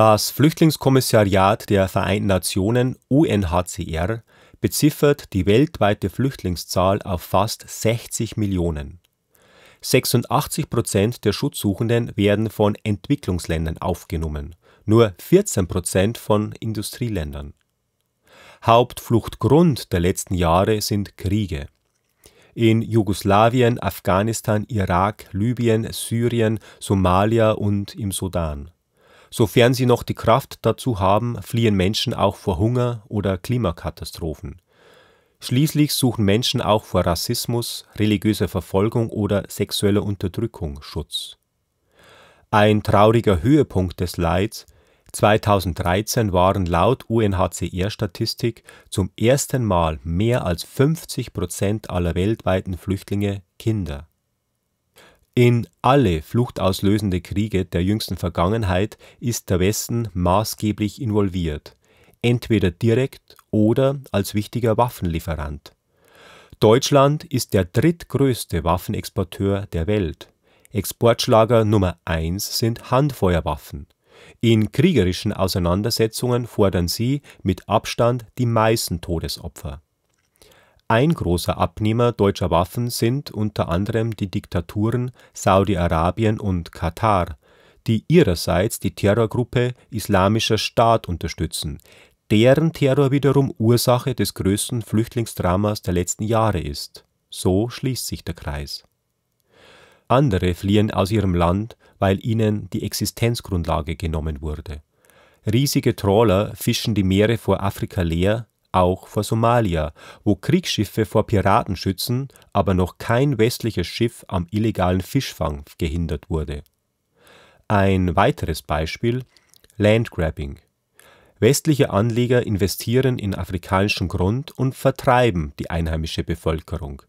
Das Flüchtlingskommissariat der Vereinten Nationen UNHCR beziffert die weltweite Flüchtlingszahl auf fast 60 Millionen. 86 Prozent der Schutzsuchenden werden von Entwicklungsländern aufgenommen, nur 14 Prozent von Industrieländern. Hauptfluchtgrund der letzten Jahre sind Kriege. In Jugoslawien, Afghanistan, Irak, Libyen, Syrien, Somalia und im Sudan. Sofern sie noch die Kraft dazu haben, fliehen Menschen auch vor Hunger oder Klimakatastrophen. Schließlich suchen Menschen auch vor Rassismus, religiöser Verfolgung oder sexueller Unterdrückung Schutz. Ein trauriger Höhepunkt des Leids 2013 waren laut UNHCR-Statistik zum ersten Mal mehr als 50 Prozent aller weltweiten Flüchtlinge Kinder. In alle fluchtauslösende Kriege der jüngsten Vergangenheit ist der Westen maßgeblich involviert, entweder direkt oder als wichtiger Waffenlieferant. Deutschland ist der drittgrößte Waffenexporteur der Welt. Exportschlager Nummer eins sind Handfeuerwaffen. In kriegerischen Auseinandersetzungen fordern sie mit Abstand die meisten Todesopfer ein großer Abnehmer deutscher Waffen sind unter anderem die Diktaturen Saudi-Arabien und Katar, die ihrerseits die Terrorgruppe Islamischer Staat unterstützen, deren Terror wiederum Ursache des größten Flüchtlingsdramas der letzten Jahre ist. So schließt sich der Kreis. Andere fliehen aus ihrem Land, weil ihnen die Existenzgrundlage genommen wurde. Riesige Trawler fischen die Meere vor Afrika leer auch vor Somalia, wo Kriegsschiffe vor Piraten schützen, aber noch kein westliches Schiff am illegalen Fischfang gehindert wurde. Ein weiteres Beispiel Landgrabbing. Westliche Anleger investieren in afrikanischen Grund und vertreiben die einheimische Bevölkerung.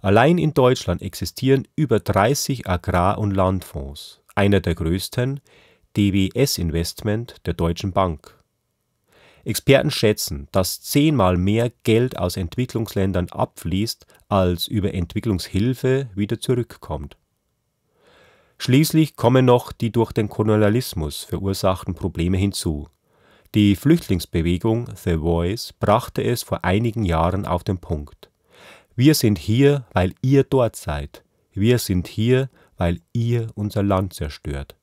Allein in Deutschland existieren über 30 Agrar- und Landfonds, einer der größten DWS Investment der Deutschen Bank Experten schätzen, dass zehnmal mehr Geld aus Entwicklungsländern abfließt, als über Entwicklungshilfe wieder zurückkommt. Schließlich kommen noch die durch den Kolonialismus verursachten Probleme hinzu. Die Flüchtlingsbewegung The Voice brachte es vor einigen Jahren auf den Punkt. Wir sind hier, weil ihr dort seid. Wir sind hier, weil ihr unser Land zerstört.